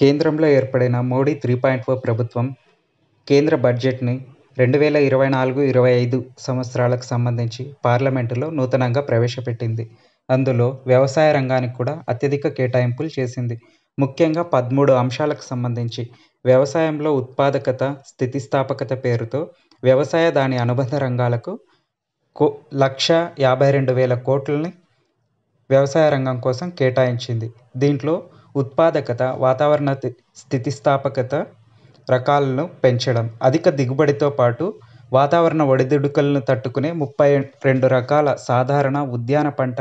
కేంద్రంలో ఏర్పడిన Modi three point four ప్రభుత్వం కేంద్ర బడ్జెట్ని రెండు వేల ఇరవై నాలుగు ఇరవై ఐదు సంవత్సరాలకు సంబంధించి పార్లమెంటులో నూతనంగా ప్రవేశపెట్టింది అందులో వ్యవసాయ రంగానికి కూడా అత్యధిక కేటాయింపులు చేసింది ముఖ్యంగా పదమూడు అంశాలకు సంబంధించి వ్యవసాయంలో ఉత్పాదకత స్థితిస్థాపకత పేరుతో వ్యవసాయ దాని అనుబంధ రంగాలకు కో లక్ష యాభై రెండు వేల కోట్లని వ్యవసాయ రంగం కోసం కేటాయించింది దీంట్లో ఉత్పాదకత వాతావరణ స్థితిస్థాపకత రకాలను పెంచడం అధిక దిగుబడితో పాటు వాతావరణ ఒడిదుడుకులను తట్టుకునే ముప్పై రెండు రకాల సాధారణ ఉద్యాన పంట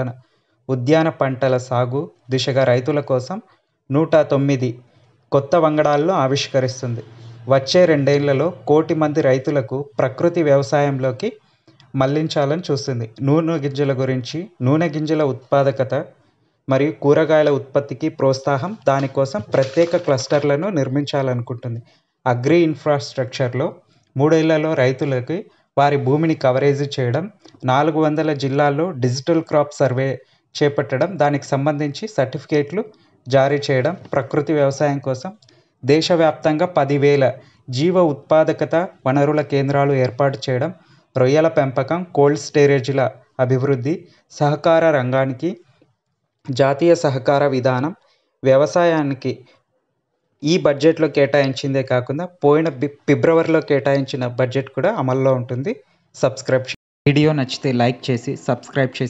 ఉద్యాన పంటల సాగు దిశగా రైతుల కోసం నూట తొమ్మిది కొత్త వంగడాలను ఆవిష్కరిస్తుంది వచ్చే రెండేళ్లలో కోటి మంది రైతులకు ప్రకృతి వ్యవసాయంలోకి మళ్లించాలని చూస్తుంది నూనె గింజల గురించి నూనె గింజల ఉత్పాదకత మరియు కూరగాయల ఉత్పత్తికి ప్రోత్సాహం దానికోసం ప్రత్యేక క్లస్టర్లను నిర్మించాలనుకుంటుంది అగ్రి ఇన్ఫ్రాస్ట్రక్చర్లో మూడేళ్లలో రైతులకి వారి భూమిని కవరేజ్ చేయడం నాలుగు వందల జిల్లాల్లో డిజిటల్ క్రాప్ సర్వే చేపట్టడం దానికి సంబంధించి సర్టిఫికేట్లు జారీ చేయడం ప్రకృతి వ్యవసాయం కోసం దేశవ్యాప్తంగా పదివేల జీవ ఉత్పాదకత వనరుల కేంద్రాలు ఏర్పాటు చేయడం రొయ్యల పెంపకం కోల్డ్ స్టోరేజీల అభివృద్ధి సహకార రంగానికి జాతీయ సహకార విధానం వ్యవసాయానికి ఈ బడ్జెట్లో కేటాయించిందే కాకుండా పోయిన ఫిబ్రవరిలో కేటాయించిన బడ్జెట్ కూడా అమల్లో ఉంటుంది సబ్స్క్రైబ్ వీడియో నచ్చితే లైక్ చేసి సబ్స్క్రైబ్ చేసి